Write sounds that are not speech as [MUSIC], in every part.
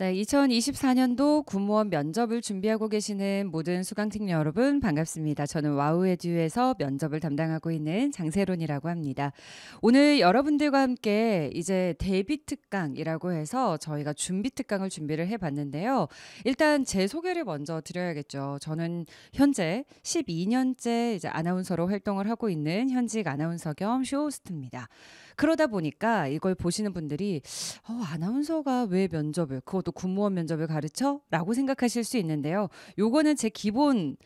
네, 2024년도 구무원 면접을 준비하고 계시는 모든 수강생 여러분 반갑습니다. 저는 와우에듀에서 면접을 담당하고 있는 장세론이라고 합니다. 오늘 여러분들과 함께 이제 대비 특강이라고 해서 저희가 준비 특강을 준비를 해봤는데요. 일단 제 소개를 먼저 드려야겠죠. 저는 현재 12년째 이제 아나운서로 활동을 하고 있는 현직 아나운서 겸 쇼호스트입니다. 그러다 보니까 이걸 보시는 분들이 어, 아나운서가 왜 면접을 그것도 군무원 면접을 가르쳐? 라고 생각하실 수 있는데요. 요거는 제 기본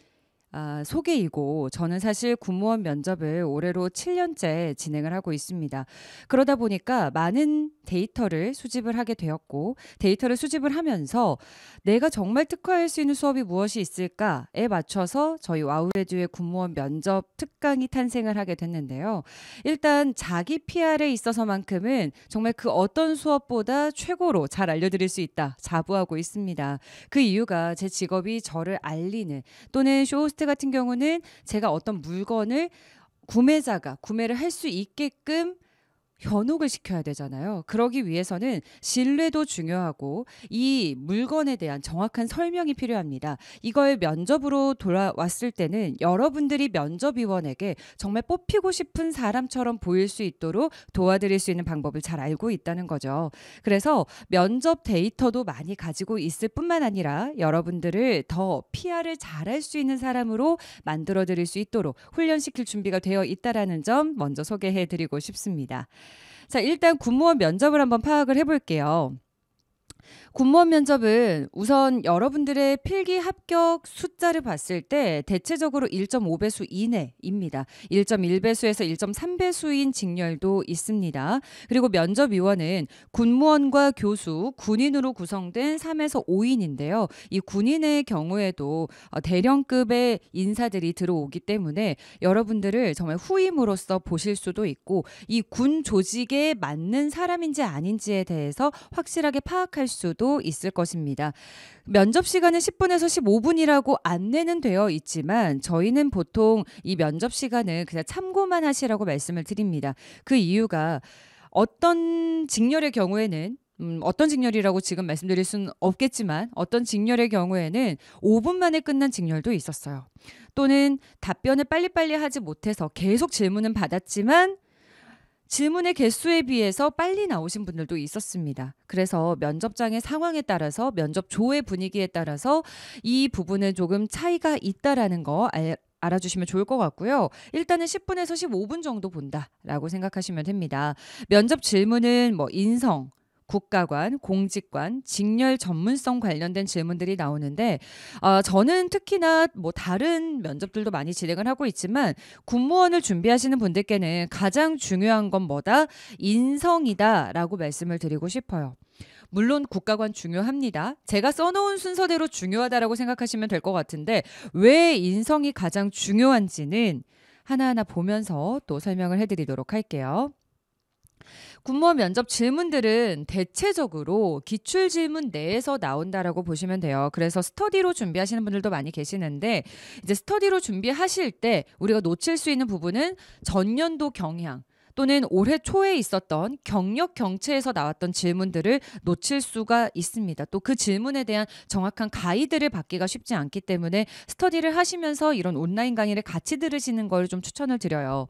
아, 소개이고 저는 사실 군무원 면접을 올해로 7년째 진행을 하고 있습니다. 그러다 보니까 많은 데이터를 수집을 하게 되었고 데이터를 수집을 하면서 내가 정말 특화할 수 있는 수업이 무엇이 있을까에 맞춰서 저희 와우레듀의 군무원 면접 특강이 탄생을 하게 됐는데요. 일단 자기 PR에 있어서만큼은 정말 그 어떤 수업보다 최고로 잘 알려드릴 수 있다 자부하고 있습니다. 그 이유가 제 직업이 저를 알리는 또는 쇼스트 프트 같은 경우는 제가 어떤 물건을 구매자가 구매를 할 수 있게끔 현혹을 시켜야 되잖아요. 그러기 위해서는 신뢰도 중요하고 이 물건에 대한 정확한 설명이 필요합니다. 이걸 면접으로 돌아왔을 때는 여러분들이 면접위원에게 정말 뽑히고 싶은 사람처럼 보일 수 있도록 도와드릴 수 있는 방법을 잘 알고 있다는 거죠. 그래서 면접 데이터도 많이 가지고 있을 뿐만 아니라 여러분들을 더 PR을 잘할 수 있는 사람으로 만들어 드릴 수 있도록 훈련시킬 준비가 되어 있다라는 점 먼저 소개해 드리고 싶습니다. 자, 일단 군무원 면접을 한번 파악을 해볼게요. 군무원 면접은 우선 여러분들의 필기 합격 숫자를 봤을 때 대체적으로 1.5배수 이내입니다. 1.1배수에서 1.3배수인 직렬도 있습니다. 그리고 면접위원은 군무원과 교수, 군인으로 구성된 3에서 5인인데요. 이 군인의 경우에도 어, 대령급의 인사들이 들어오기 때문에 여러분들을 정말 후임으로서 보실 수도 있고 이 군 조직에 맞는 사람인지 아닌지에 대해서 확실하게 파악할 수도 경우도 있을 것입니다. 면접 시간은 10분에서 15분이라고 안내는 되어 있지만 저희는 보통 이 면접 시간은 그냥 참고만 하시라고 말씀을 드립니다. 그 이유가 어떤 직렬의 경우에는 음, 어떤 직렬이라고 지금 말씀드릴 수는 없겠지만 어떤 직렬의 경우에는 5분 만에 끝난 직렬도 있었어요. 또는 답변을 빨리빨리 하지 못해서 계속 질문은 받았지만 질문의 개수에 비해서 빨리 나오신 분들도 있었습니다. 그래서 면접장의 상황에 따라서 면접 조의 분위기에 따라서 이부분에 조금 차이가 있다라는 거 알, 알아주시면 좋을 것 같고요. 일단은 10분에서 15분 정도 본다라고 생각하시면 됩니다. 면접 질문은 뭐 인성, 국가관, 공직관, 직렬 전문성 관련된 질문들이 나오는데 어, 저는 특히나 뭐 다른 면접들도 많이 진행을 하고 있지만 군무원을 준비하시는 분들께는 가장 중요한 건 뭐다? 인성이다라고 말씀을 드리고 싶어요. 물론 국가관 중요합니다. 제가 써놓은 순서대로 중요하다라고 생각하시면 될 것 같은데 왜 인성이 가장 중요한지는 하나하나 보면서 또 설명을 해드리도록 할게요. 군무원 면접 질문들은 대체적으로 기출 질문 내에서 나온다라고 보시면 돼요. 그래서 스터디로 준비하시는 분들도 많이 계시는데 이제 스터디로 준비하실 때 우리가 놓칠 수 있는 부분은 전년도 경향 또는 올해 초에 있었던 경력 경체에서 나왔던 질문들을 놓칠 수가 있습니다. 또 그 질문에 대한 정확한 가이드를 받기가 쉽지 않기 때문에 스터디를 하시면서 이런 온라인 강의를 같이 들으시는 걸 좀 추천을 드려요.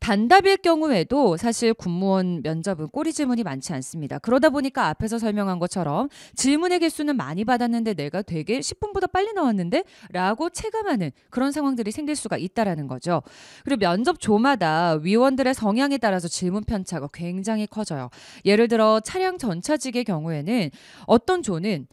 단답일 경우에도 사실 군무원 면접은 꼬리 질문이 많지 않습니다. 그러다 보니까 앞에서 설명한 것처럼 질문의 개수는 많이 받았는데 내가 되게 10분보다 빨리 나왔는데 라고 체감하는 그런 상황들이 생길 수가 있다라는 거죠. 그리고 면접 조마다 위원들의 성향에 따라서 질문 편차가 굉장히 커져요. 예를 들어 차량 전차직의 경우에는 어떤 조는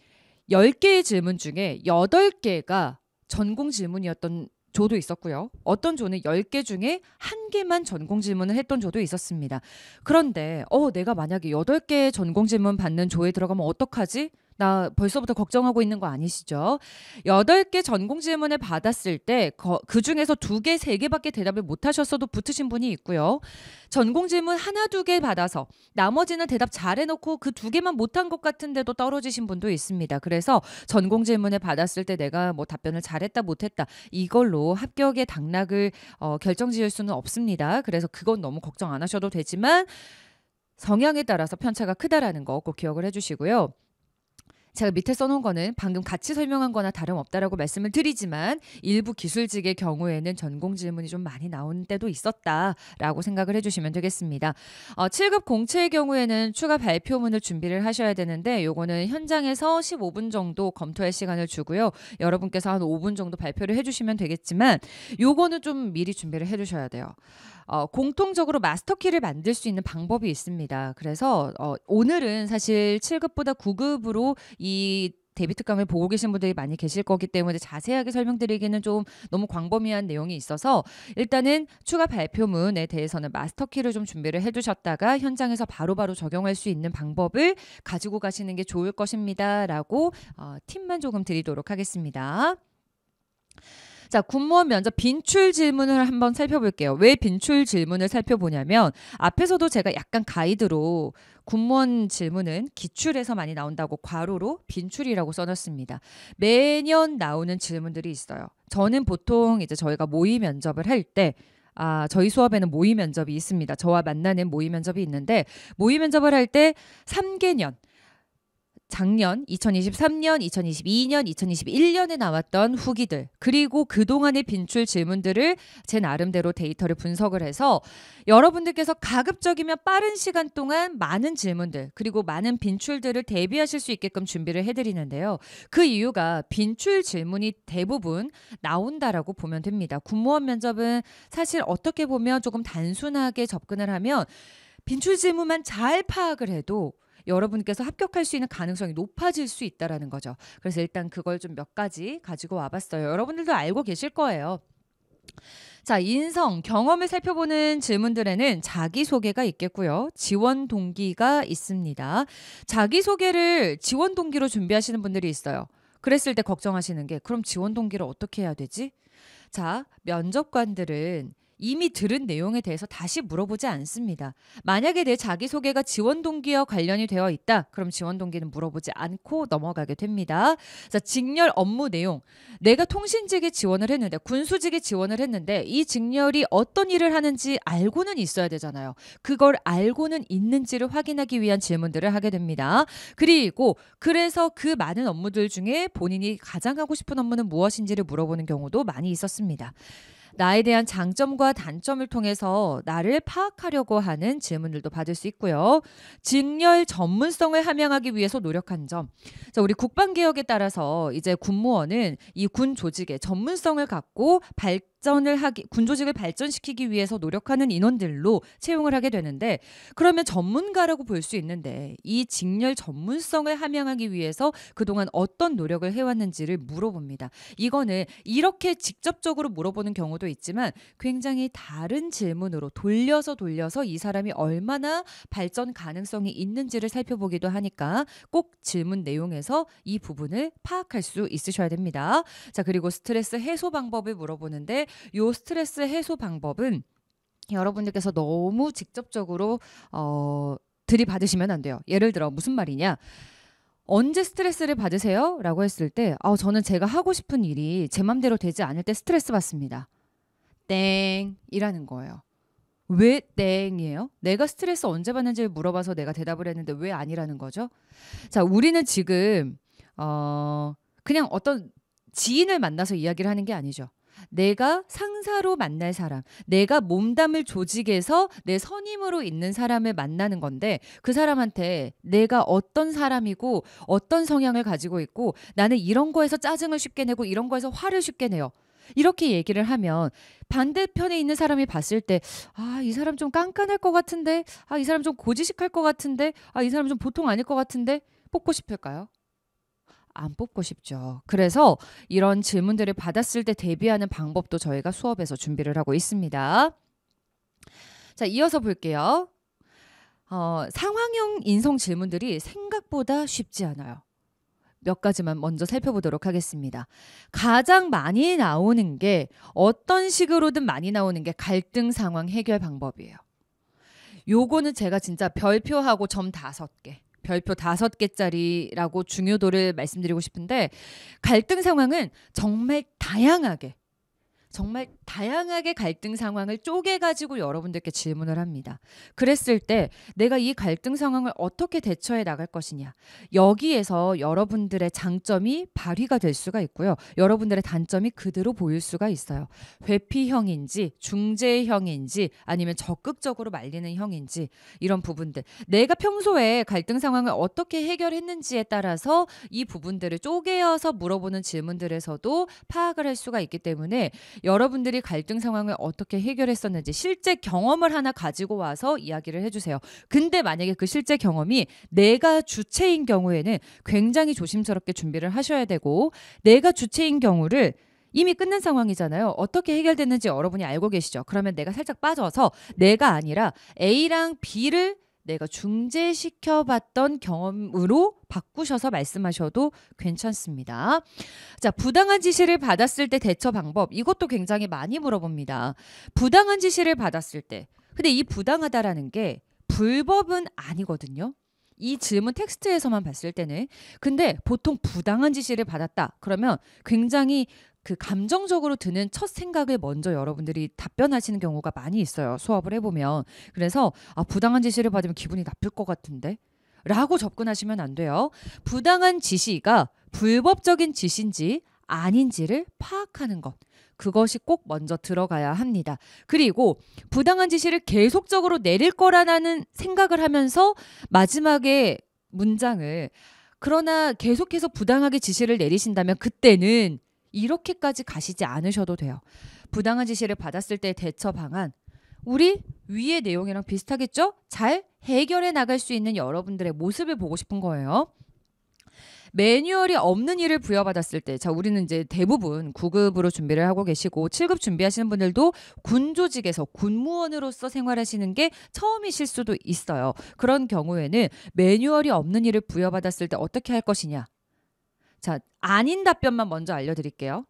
10개의 질문 중에 8개가 전공 질문이었던 조도 있었고요. 어떤 조는 10개 중에 한개만 전공 질문을 했던 조도 있었습니다. 그런데 어 내가 만약에 8개의 전공 질문 받는 조에 들어가면 어떡하지? 나 벌써부터 걱정하고 있는 거 아니시죠? 여덟 개 전공 질문을 받았을 때 그 중에서 두 개, 세 개밖에 대답을 못 하셨어도 붙으신 분이 있고요. 전공 질문 하나 두 개 받아서 나머지는 대답 잘해 놓고 그 두 개만 못한 것 같은데도 떨어지신 분도 있습니다. 그래서 전공 질문을 받았을 때 내가 뭐 답변을 잘했다 못했다 이걸로 합격의 당락을 어, 결정지을 수는 없습니다. 그래서 그건 너무 걱정 안 하셔도 되지만 성향에 따라서 편차가 크다라는 거 꼭 기억을 해주시고요. 제가 밑에 써놓은 거는 방금 같이 설명한 거나 다름없다라고 말씀을 드리지만 일부 기술직의 경우에는 전공 질문이 좀 많이 나온 때도 있었다라고 생각을 해주시면 되겠습니다. 어, 7급 공채의 경우에는 추가 발표문을 준비를 하셔야 되는데 요거는 현장에서 15분 정도 검토할 시간을 주고요. 여러분께서 한 5분 정도 발표를 해주시면 되겠지만 요거는 좀 미리 준비를 해주셔야 돼요. 어, 공통적으로 마스터키를 만들 수 있는 방법이 있습니다. 그래서 어, 오늘은 사실 7급보다 9급으로 이데뷔특감을 보고 계신 분들이 많이 계실 거기 때문에 자세하게 설명드리기는 좀 너무 광범위한 내용이 있어서 일단은 추가 발표문에 대해서는 마스터키를 좀 준비를 해두셨다가 현장에서 바로바로 바로 적용할 수 있는 방법을 가지고 가시는 게 좋을 것입니다라고 어, 팁만 조금 드리도록 하겠습니다. 자, 군무원 면접 빈출 질문을 한번 살펴볼게요. 왜 빈출 질문을 살펴보냐면 앞에서도 제가 약간 가이드로 군무원 질문은 기출에서 많이 나온다고 과로로 빈출이라고 써놨습니다. 매년 나오는 질문들이 있어요. 저는 보통 이제 저희가 모의 면접을 할때 아, 저희 수업에는 모의 면접이 있습니다. 저와 만나는 모의 면접이 있는데 모의 면접을 할 때 3개년 작년 2023년, 2022년, 2021년에 나왔던 후기들 그리고 그동안의 빈출 질문들을 제 나름대로 데이터를 분석을 해서 여러분들께서 가급적이면 빠른 시간 동안 많은 질문들 그리고 많은 빈출들을 대비하실 수 있게끔 준비를 해드리는데요. 그 이유가 빈출 질문이 대부분 나온다라고 보면 됩니다. 군무원 면접은 사실 어떻게 보면 조금 단순하게 접근을 하면 빈출 질문만 잘 파악을 해도 여러분께서 합격할 수 있는 가능성이 높아질 수 있다라는 거죠. 그래서 일단 그걸 좀 몇 가지 가지고 와봤어요. 여러분들도 알고 계실 거예요. 자, 인성, 경험을 살펴보는 질문들에는 자기소개가 있겠고요. 지원 동기가 있습니다. 자기소개를 지원 동기로 준비하시는 분들이 있어요. 그랬을 때 걱정하시는 게, 그럼 지원 동기를 어떻게 해야 되지? 자, 면접관들은 이미 들은 내용에 대해서 다시 물어보지 않습니다. 만약에 내 자기소개가 지원 동기와 관련이 되어 있다. 그럼 지원 동기는 물어보지 않고 넘어가게 됩니다. 자, 직렬 업무 내용. 내가 통신직에 지원을 했는데 군수직에 지원을 했는데 이 직렬이 어떤 일을 하는지 알고는 있어야 되잖아요. 그걸 알고는 있는지를 확인하기 위한 질문들을 하게 됩니다. 그리고 그래서 그 많은 업무들 중에 본인이 가장 하고 싶은 업무는 무엇인지를 물어보는 경우도 많이 있었습니다. 나에 대한 장점과 단점을 통해서 나를 파악하려고 하는 질문들도 받을 수 있고요. 직렬 전문성을 함양하기 위해서 노력한 점. 자, 우리 국방 개혁에 따라서 이제 군무원은 이 군 조직의 전문성을 갖고 밝 발전을 하기 군조직을 발전시키기 위해서 노력하는 인원들로 채용을 하게 되는데 그러면 전문가라고 볼 수 있는데 이 직렬 전문성을 함양하기 위해서 그동안 어떤 노력을 해왔는지를 물어봅니다. 이거는 이렇게 직접적으로 물어보는 경우도 있지만 굉장히 다른 질문으로 돌려서 돌려서 이 사람이 얼마나 발전 가능성이 있는지를 살펴보기도 하니까 꼭 질문 내용에서 이 부분을 파악할 수 있으셔야 됩니다. 자, 그리고 스트레스 해소 방법을 물어보는데 요 스트레스 해소 방법은 여러분들께서 너무 직접적으로 어, 들이받으시면 안 돼요. 예를 들어 무슨 말이냐? 언제 스트레스를 받으세요? 라고 했을 때, 아, 저는 제가 하고 싶은 일이 제 맘대로 되지 않을 때 스트레스 받습니다. 땡! 이라는 거예요. 왜 땡이에요? 내가 스트레스 언제 받는지 물어봐서 내가 대답을 했는데 왜 아니라는 거죠? 자, 우리는 지금, 어, 그냥 어떤 지인을 만나서 이야기를 하는 게 아니죠. 내가 상사로 만날 사람, 내가 몸담을 조직에서 내 선임으로 있는 사람을 만나는 건데 그 사람한테 내가 어떤 사람이고 어떤 성향을 가지고 있고 나는 이런 거에서 짜증을 쉽게 내고 이런 거에서 화를 쉽게 내요. 이렇게 얘기를 하면 반대편에 있는 사람이 봤을 때 아, 이 사람 좀 깐깐할 것 같은데. 아, 이 사람 좀 고지식할 것 같은데. 아, 이 사람 좀 보통 아닐 것 같은데. 뽑고 싶을까요? 안 뽑고 싶죠. 그래서 이런 질문들을 받았을 때 대비하는 방법도 저희가 수업에서 준비를 하고 있습니다. 자, 이어서 볼게요. 어, 상황형 인성 질문들이 생각보다 쉽지 않아요. 몇 가지만 먼저 살펴보도록 하겠습니다. 가장 많이 나오는 게 어떤 식으로든 많이 나오는 게 갈등 상황 해결 방법이에요. 요거는 제가 진짜 별표하고 점 다섯 개. 별표 다섯 개짜리라고 중요도를 말씀드리고 싶은데 갈등 상황은 정말 다양하게 정말 다양하게 갈등 상황을 쪼개가지고 여러분들께 질문을 합니다. 그랬을 때 내가 이 갈등 상황을 어떻게 대처해 나갈 것이냐. 여기에서 여러분들의 장점이 발휘가 될 수가 있고요. 여러분들의 단점이 그대로 보일 수가 있어요. 회피형인지 중재형인지 아니면 적극적으로 말리는 형인지 이런 부분들. 내가 평소에 갈등 상황을 어떻게 해결했는지에 따라서 이 부분들을 쪼개어서 물어보는 질문들에서도 파악을 할 수가 있기 때문에 여러분들이 갈등 상황을 어떻게 해결했었는지 실제 경험을 하나 가지고 와서 이야기를 해주세요. 근데 만약에 그 실제 경험이 내가 주체인 경우에는 굉장히 조심스럽게 준비를 하셔야 되고 내가 주체인 경우를 이미 끝난 상황이잖아요. 어떻게 해결됐는지 여러분이 알고 계시죠? 그러면 내가 살짝 빠져서 내가 아니라 A랑 B를 내가 중재시켜 봤던 경험으로 바꾸셔서 말씀하셔도 괜찮습니다. 자, 부당한 지시를 받았을 때 대처 방법. 이것도 굉장히 많이 물어봅니다. 부당한 지시를 받았을 때. 근데 이 부당하다라는 게 불법은 아니거든요. 이 질문 텍스트에서만 봤을 때는 근데 보통 부당한 지시를 받았다 그러면 굉장히 그 감정적으로 드는 첫 생각을 먼저 여러분들이 답변하시는 경우가 많이 있어요. 수업을 해보면. 그래서 아, 부당한 지시를 받으면 기분이 나쁠 것 같은데? 라고 접근하시면 안 돼요. 부당한 지시가 불법적인 지시인지 아닌지를 파악하는 것. 그것이 꼭 먼저 들어가야 합니다. 그리고 부당한 지시를 계속적으로 내릴 거라는 생각을 하면서 마지막에 문장을 그러나 계속해서 부당하게 지시를 내리신다면 그때는 이렇게까지 가시지 않으셔도 돼요. 부당한 지시를 받았을 때 대처 방안 우리 위의 내용이랑 비슷하겠죠? 잘 해결해 나갈 수 있는 여러분들의 모습을 보고 싶은 거예요. 매뉴얼이 없는 일을 부여받았을 때, 자, 우리는 이제 대부분 9급으로 준비를 하고 계시고 7급 준비하시는 분들도 군 조직에서 군무원으로서 생활하시는 게 처음이실 수도 있어요. 그런 경우에는 매뉴얼이 없는 일을 부여받았을 때 어떻게 할 것이냐. 자, 아닌 답변만 먼저 알려드릴게요.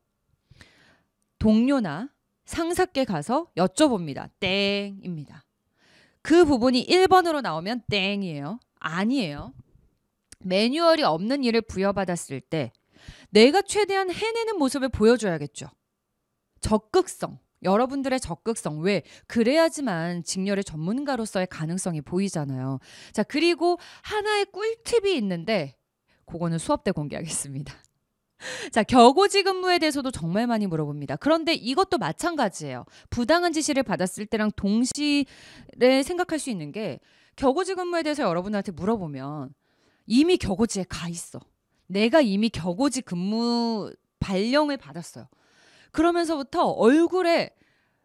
동료나 상사께 가서 여쭤봅니다. 땡입니다. 그 부분이 1번으로 나오면 땡이에요. 아니에요. 매뉴얼이 없는 일을 부여받았을 때 내가 최대한 해내는 모습을 보여줘야겠죠. 적극성. 여러분들의 적극성. 왜? 그래야지만 직렬의 전문가로서의 가능성이 보이잖아요. 자, 그리고 하나의 꿀팁이 있는데, 그거는 수업 때 공개하겠습니다. [LAUGHS] 자, 격오지 근무에 대해서도 정말 많이 물어봅니다. 그런데 이것도 마찬가지예요. 부당한 지시를 받았을 때랑 동시에 생각할 수 있는 게 격오지 근무에 대해서 여러분한테 물어보면 이미 격오지에 가 있어. 내가 이미 격오지 근무 발령을 받았어요. 그러면서부터 얼굴에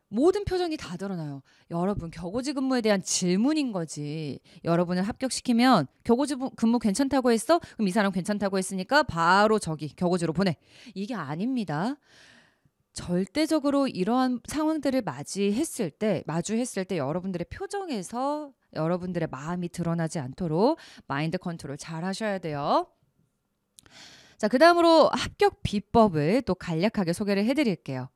모든 표정이 다 드러나요. 여러분, 격오지 근무에 대한 질문인 거지. 여러분을 합격시키면 격오지 근무 괜찮다고 했어? 그럼 이 사람 괜찮다고 했으니까 바로 저기 격오지로 보내. 이게 아닙니다. 절대적으로 이러한 상황들을 맞이했을 때, 마주했을 때 여러분들의 표정에서 여러분들의 마음이 드러나지 않도록 마인드 컨트롤 잘 하셔야 돼요. 자, 그 다음으로 합격 비법을 또 간략하게 소개를 해드릴게요.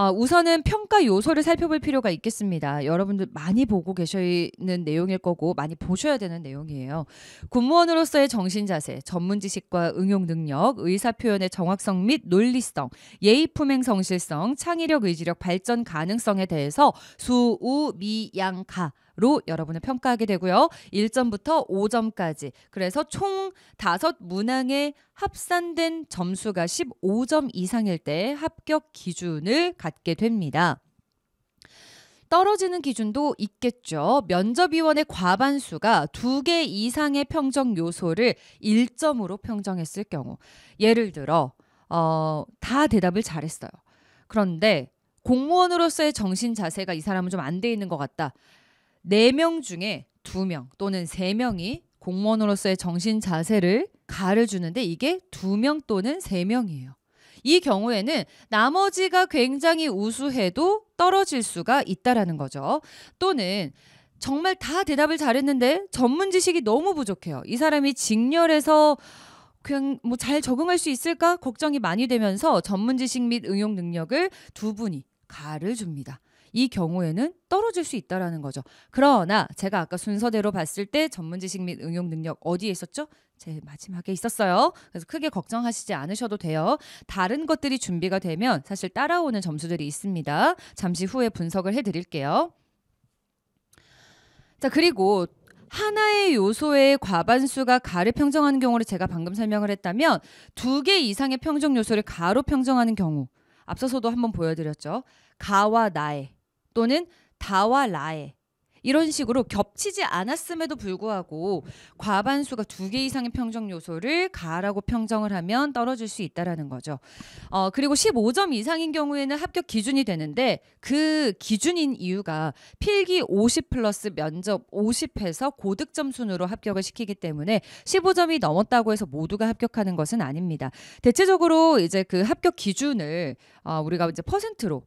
어, 우선은 평가 요소를 살펴볼 필요가 있겠습니다. 여러분들 많이 보고 계시는 내용일 거고 많이 보셔야 되는 내용이에요. 군무원으로서의 정신 자세, 전문 지식과 응용 능력, 의사 표현의 정확성 및 논리성, 예의 품행 성실성, 창의력 의지력 발전 가능성에 대해서 수, 우, 미, 양, 가로 여러분을 평가하게 되고요. 1점부터 5점까지. 그래서 총 5문항에 합산된 점수가 15점 이상일 때 합격 기준을 갖게 됩니다. 떨어지는 기준도 있겠죠. 면접위원의 과반수가 두 개 이상의 평정 요소를 1점으로 평정했을 경우. 예를 들어, 어, 다 대답을 잘했어요. 그런데 공무원으로서의 정신 자세가 이 사람은 좀 안 돼 있는 것 같다. 네명 중에 두 명 또는 세명이 공무원으로서의 정신 자세를 가르주는데 이게 두 명 또는 세명이에요 이 경우에는 나머지가 굉장히 우수해도 떨어질 수가 있다라는 거죠. 또는 정말 다 대답을 잘했는데 전문 지식이 너무 부족해요. 이 사람이 직렬해서 그냥 뭐잘 적응할 수 있을까 걱정이 많이 되면서 전문 지식 및 응용 능력을 두 분이 가를 줍니다. 이 경우에는 떨어질 수 있다라는 거죠. 그러나 제가 아까 순서대로 봤을 때 전문 지식 및 응용 능력 어디에 있었죠? 제 마지막에 있었어요. 그래서 크게 걱정하시지 않으셔도 돼요. 다른 것들이 준비가 되면 사실 따라오는 점수들이 있습니다. 잠시 후에 분석을 해 드릴게요. 자, 그리고 하나의 요소의 과반수가 가를 평정하는 경우를 제가 방금 설명을 했다면 두 개 이상의 평정 요소를 가로 평정하는 경우 앞서서도 한번 보여드렸죠. 가와 나의 또는 다와 라에 이런 식으로 겹치지 않았음에도 불구하고 과반수가 두 개 이상의 평정 요소를 가라고 평정을 하면 떨어질 수 있다라는 거죠. 어, 그리고 15점 이상인 경우에는 합격 기준이 되는데 그 기준인 이유가 필기 50 플러스 면접 50해서 고득점 순으로 합격을 시키기 때문에 15점이 넘었다고 해서 모두가 합격하는 것은 아닙니다. 대체적으로 이제 그 합격 기준을 어, 우리가 이제 퍼센트로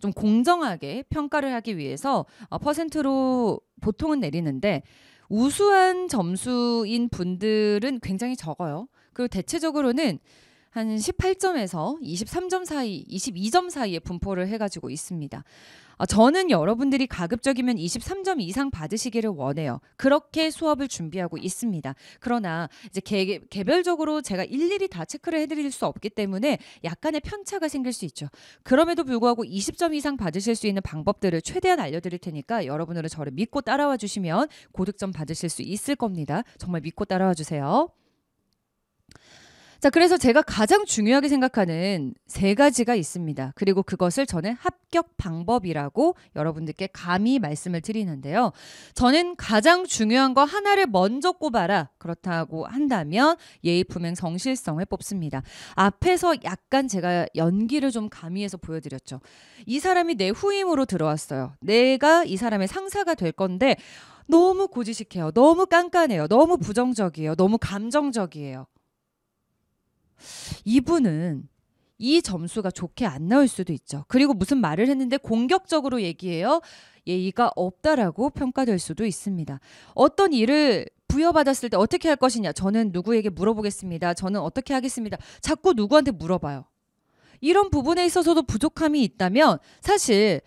좀 공정하게 평가를 하기 위해서 어, 퍼센트로 보통은 내리는데 우수한 점수인 분들은 굉장히 적어요. 그리고 대체적으로는 한 18점에서 23점 사이, 22점 사이에 분포를 해가지고 있습니다. 어, 저는 여러분들이 가급적이면 23점 이상 받으시기를 원해요. 그렇게 수업을 준비하고 있습니다. 그러나 이제 개, 개별적으로 제가 일일이 다 체크를 해드릴 수 없기 때문에 약간의 편차가 생길 수 있죠. 그럼에도 불구하고 20점 이상 받으실 수 있는 방법들을 최대한 알려드릴 테니까 여러분들은 저를 믿고 따라와 주시면 고득점 받으실 수 있을 겁니다. 정말 믿고 따라와 주세요. 자, 그래서 제가 가장 중요하게 생각하는 세 가지가 있습니다. 그리고 그것을 저는 합격 방법이라고 여러분들께 감히 말씀을 드리는데요. 저는 가장 중요한 거 하나를 먼저 꼽아라. 그렇다고 한다면 예의 품행 성실성을 뽑습니다. 앞에서 약간 제가 연기를 좀 가미해서 보여드렸죠. 이 사람이 내 후임으로 들어왔어요. 내가 이 사람의 상사가 될 건데 너무 고지식해요. 너무 깐깐해요. 너무 부정적이에요. 너무 감정적이에요. 이분은 이 점수가 좋게 안 나올 수도 있죠. 그리고 무슨 말을 했는데 공격적으로 얘기해요. 예의가 없다라고 평가될 수도 있습니다. 어떤 일을 부여받았을 때 어떻게 할 것이냐. 저는 누구에게 물어보겠습니다. 저는 어떻게 하겠습니다. 자꾸 누구한테 물어봐요. 이런 부분에 있어서도 부족함이 있다면 사실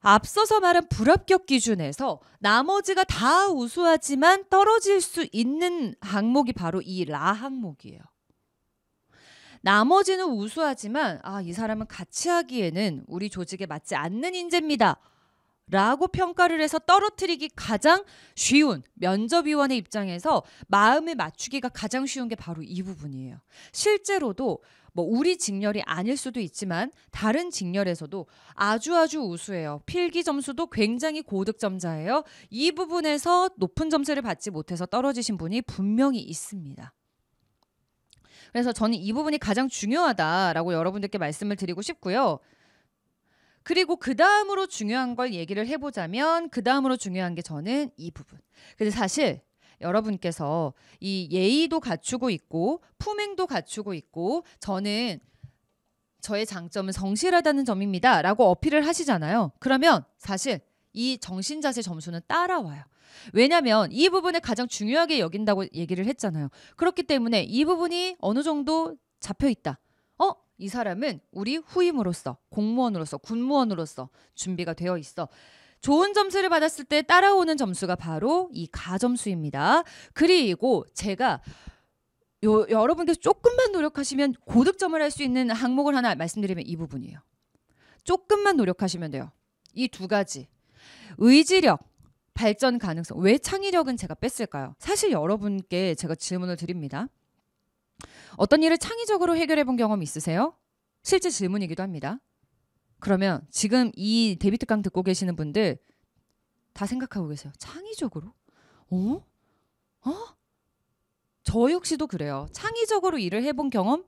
앞서서 말한 불합격 기준에서 나머지가 다 우수하지만 떨어질 수 있는 항목이 바로 이 라 항목이에요. 나머지는 우수하지만 아, 이 사람은 같이 하기에는 우리 조직에 맞지 않는 인재입니다. 라고 평가를 해서 떨어뜨리기 가장 쉬운 면접위원의 입장에서 마음을 맞추기가 가장 쉬운 게 바로 이 부분이에요. 실제로도 뭐 우리 직렬이 아닐 수도 있지만 다른 직렬에서도 아주 아주 우수해요. 필기 점수도 굉장히 고득점자예요. 이 부분에서 높은 점수를 받지 못해서 떨어지신 분이 분명히 있습니다. 그래서 저는 이 부분이 가장 중요하다라고 여러분들께 말씀을 드리고 싶고요. 그리고 그 다음으로 중요한 걸 얘기를 해보자면 그 다음으로 중요한 게 저는 이 부분. 근데 사실 여러분께서 이 예의도 갖추고 있고 품행도 갖추고 있고 저는 저의 장점은 성실하다는 점입니다라고 어필을 하시잖아요. 그러면 사실 이 정신자세 점수는 따라와요. 왜냐하면 이 부분을 가장 중요하게 여긴다고 얘기를 했잖아요. 그렇기 때문에 이 부분이 어느 정도 잡혀 있다. 어? 이 사람은 우리 후임으로서 공무원으로서 군무원으로서 준비가 되어 있어. 좋은 점수를 받았을 때 따라오는 점수가 바로 이 가점수입니다. 그리고 제가 요, 여러분께서 조금만 노력하시면 고득점을 할 수 있는 항목을 하나 말씀드리면 이 부분이에요. 조금만 노력하시면 돼요. 이 두 가지. 의지력, 발전 가능성. 왜 창의력은 제가 뺐을까요? 사실 여러분께 제가 질문을 드립니다. 어떤 일을 창의적으로 해결해 본 경험 있으세요? 실제 질문이기도 합니다. 그러면 지금 이 데뷔 특강 듣고 계시는 분들 다 생각하고 계세요. 창의적으로? 어? 어? 저 역시도 그래요. 창의적으로 일을 해 본 경험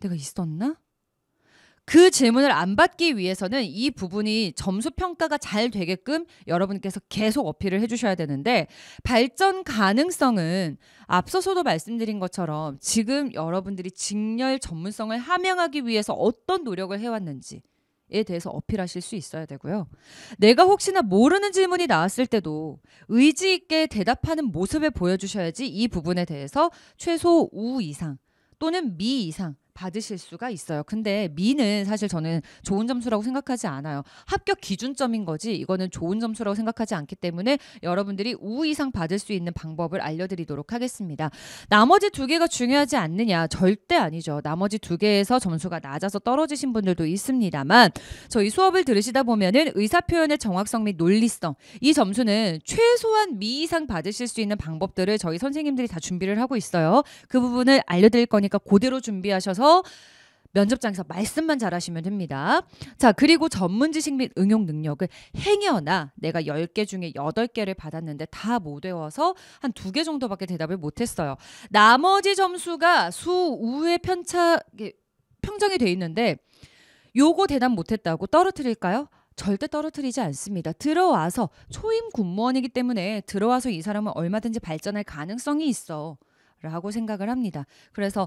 내가 있었나? 그 질문을 안 받기 위해서는 이 부분이 점수 평가가 잘 되게끔 여러분께서 계속 어필을 해주셔야 되는데 발전 가능성은 앞서서도 말씀드린 것처럼 지금 여러분들이 직렬 전문성을 함양하기 위해서 어떤 노력을 해왔는지 에 대해서 어필하실 수 있어야 되고요. 내가 혹시나 모르는 질문이 나왔을 때도 의지 있게 대답하는 모습을 보여주셔야지 이 부분에 대해서 최소 우 이상 또는 미 이상 받으실 수가 있어요. 근데 미는 사실 저는 좋은 점수라고 생각하지 않아요. 합격 기준점인 거지 이거는 좋은 점수라고 생각하지 않기 때문에 여러분들이 우 이상 받을 수 있는 방법을 알려드리도록 하겠습니다. 나머지 두 개가 중요하지 않느냐? 절대 아니죠. 나머지 두 개에서 점수가 낮아서 떨어지신 분들도 있습니다만 저희 수업을 들으시다 보면은 의사 표현의 정확성 및 논리성 이 점수는 최소한 미 이상 받으실 수 있는 방법들을 저희 선생님들이 다 준비를 하고 있어요. 그 부분을 알려드릴 거니까 그대로 준비하셔서 가서 면접장에서 말씀만 잘하시면 됩니다. 자, 그리고 전문 지식 및 응용 능력을 행여나 내가 10개 중에 8개를 받았는데 다 못 외워서 한 2개 정도밖에 대답을 못 했어요. 나머지 점수가 수우의 편차 평정이 돼 있는데 요거 대답 못 했다고 떨어뜨릴까요? 절대 떨어뜨리지 않습니다. 들어와서 초임 군무원이기 때문에 들어와서 이 사람은 얼마든지 발전할 가능성이 있어. 라고 생각을 합니다. 그래서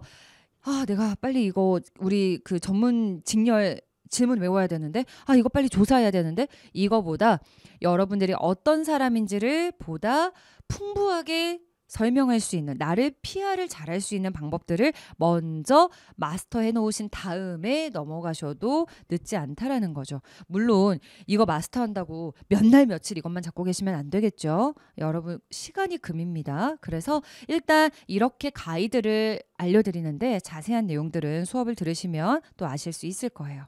아, 내가 빨리 이거 우리 그 전문 직렬 질문 외워야 되는데 아 이거 빨리 조사해야 되는데 이거보다 여러분들이 어떤 사람인지를 보다 풍부하게 설명할 수 있는 나를 PR을 잘할 수 있는 방법들을 먼저 마스터해 놓으신 다음에 넘어가셔도 늦지 않다라는 거죠. 물론 이거 마스터한다고 몇 날 며칠 이것만 잡고 계시면 안 되겠죠. 여러분 시간이 금입니다. 그래서 일단 이렇게 가이드를 알려드리는데 자세한 내용들은 수업을 들으시면 또 아실 수 있을 거예요.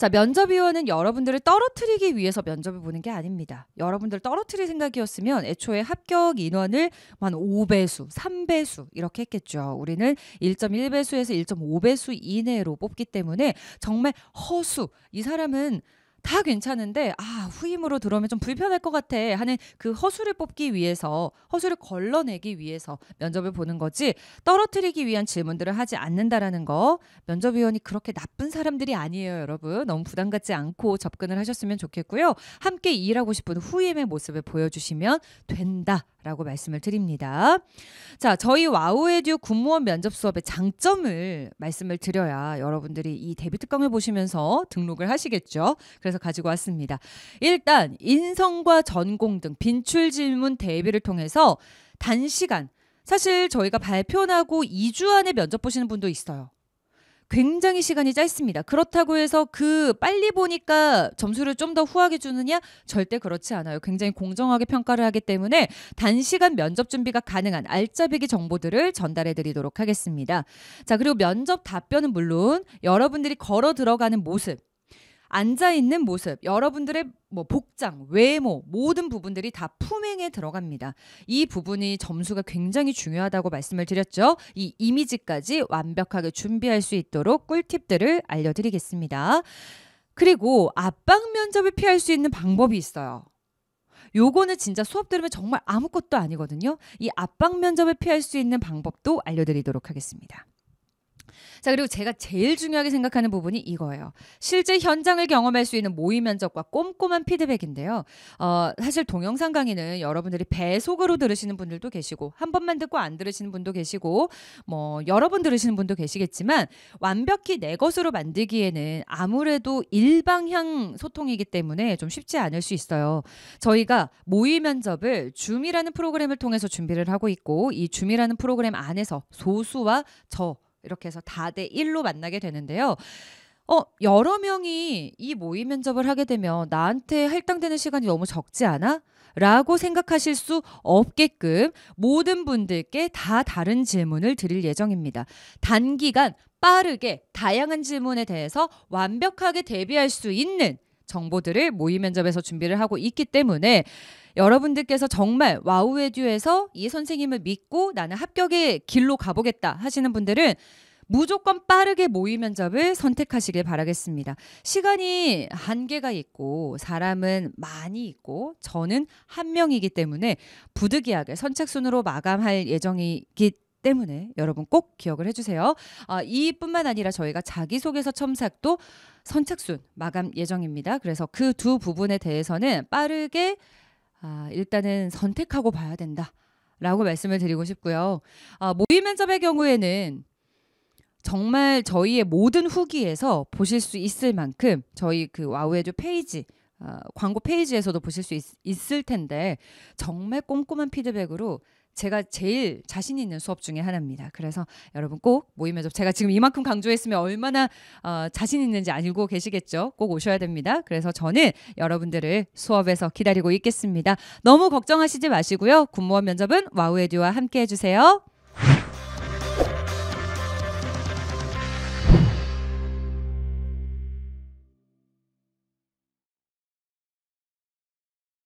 자, 면접위원은 여러분들을 떨어뜨리기 위해서 면접을 보는 게 아닙니다. 여러분들 떨어뜨릴 생각이었으면 애초에 합격 인원을 뭐 한 5배수, 3배수 이렇게 했겠죠. 우리는 1.1배수에서 1.5배수 이내로 뽑기 때문에 정말 허수, 이 사람은 다 괜찮은데 아 후임으로 들어오면 좀 불편할 것 같아 하는 그 허수를 뽑기 위해서 허수를 걸러내기 위해서 면접을 보는 거지 떨어뜨리기 위한 질문들을 하지 않는다라는 거 면접위원이 그렇게 나쁜 사람들이 아니에요 여러분 너무 부담 갖지 않고 접근을 하셨으면 좋겠고요 함께 일하고 싶은 후임의 모습을 보여주시면 된다 라고 말씀을 드립니다. 자, 저희 와우에듀 군무원 면접 수업의 장점을 말씀을 드려야 여러분들이 이 데뷔 특강을 보시면서 등록을 하시겠죠. 그래서 그래서 가지고 왔습니다. 일단 인성과 전공 등 빈출 질문 대비를 통해서 단시간 사실 저희가 발표나고 2주 안에 면접 보시는 분도 있어요. 굉장히 시간이 짧습니다. 그렇다고 해서 그 빨리 보니까 점수를 좀 더 후하게 주느냐? 절대 그렇지 않아요. 굉장히 공정하게 평가를 하기 때문에 단시간 면접 준비가 가능한 알짜배기 정보들을 전달해 드리도록 하겠습니다. 자, 그리고 면접 답변은 물론 여러분들이 걸어 들어가는 모습, 앉아 있는 모습, 여러분들의 뭐 복장, 외모 모든 부분들이 다 품행에 들어갑니다. 이 부분이 점수가 굉장히 중요하다고 말씀을 드렸죠. 이 이미지까지 완벽하게 준비할 수 있도록 꿀팁들을 알려드리겠습니다. 그리고 압박 면접을 피할 수 있는 방법이 있어요. 요거는 진짜 수업 들으면 정말 아무것도 아니거든요. 이 압박 면접을 피할 수 있는 방법도 알려드리도록 하겠습니다. 자, 그리고 제가 제일 중요하게 생각하는 부분이 이거예요. 실제 현장을 경험할 수 있는 모의 면접과 꼼꼼한 피드백인데요. 어, 사실 동영상 강의는 여러분들이 배속으로 들으시는 분들도 계시고 한 번만 듣고 안 들으시는 분도 계시고 뭐 여러 번 들으시는 분도 계시겠지만 완벽히 내 것으로 만들기에는 아무래도 일방향 소통이기 때문에 좀 쉽지 않을 수 있어요. 저희가 모의 면접을 줌이라는 프로그램을 통해서 준비를 하고 있고 이 줌이라는 프로그램 안에서 소수와 저 이렇게 해서 다대 일로 만나게 되는데요. 어, 여러 명이 이 모의 면접을 하게 되면 나한테 할당되는 시간이 너무 적지 않아? 라고 생각하실 수 없게끔 모든 분들께 다 다른 질문을 드릴 예정입니다. 단기간 빠르게 다양한 질문에 대해서 완벽하게 대비할 수 있는 정보들을 모의 면접에서 준비를 하고 있기 때문에 여러분들께서 정말 와우의 듀에서 이 선생님을 믿고 나는 합격의 길로 가보겠다 하시는 분들은 무조건 빠르게 모의 면접을 선택하시길 바라겠습니다. 시간이 한계가 있고 사람은 많이 있고 저는 한 명이기 때문에 부득이하게 선착순으로 마감할 예정이기 때문에 여러분 꼭 기억을 해주세요. 아, 이뿐만 아니라 저희가 자기소개서 첨삭도 선착순 마감 예정입니다. 그래서 그 두 부분에 대해서는 빠르게 아, 일단은 선택하고 봐야 된다라고 말씀을 드리고 싶고요. 아, 모의 면접의 경우에는 정말 저희의 모든 후기에서 보실 수 있을 만큼 저희 그 와우에듀 페이지 어, 광고 페이지에서도 보실 수 있, 을 텐데 정말 꼼꼼한 피드백으로 제가 제일 자신 있는 수업 중에 하나입니다. 그래서 여러분 꼭 모의 면서 제가 지금 이만큼 강조했으면 얼마나 어, 자신 있는지 알고 계시겠죠? 꼭 오셔야 됩니다. 그래서 저는 여러분들을 수업에서 기다리고 있겠습니다. 너무 걱정하시지 마시고요. 군무원 면접은 와우에듀와 함께 해주세요.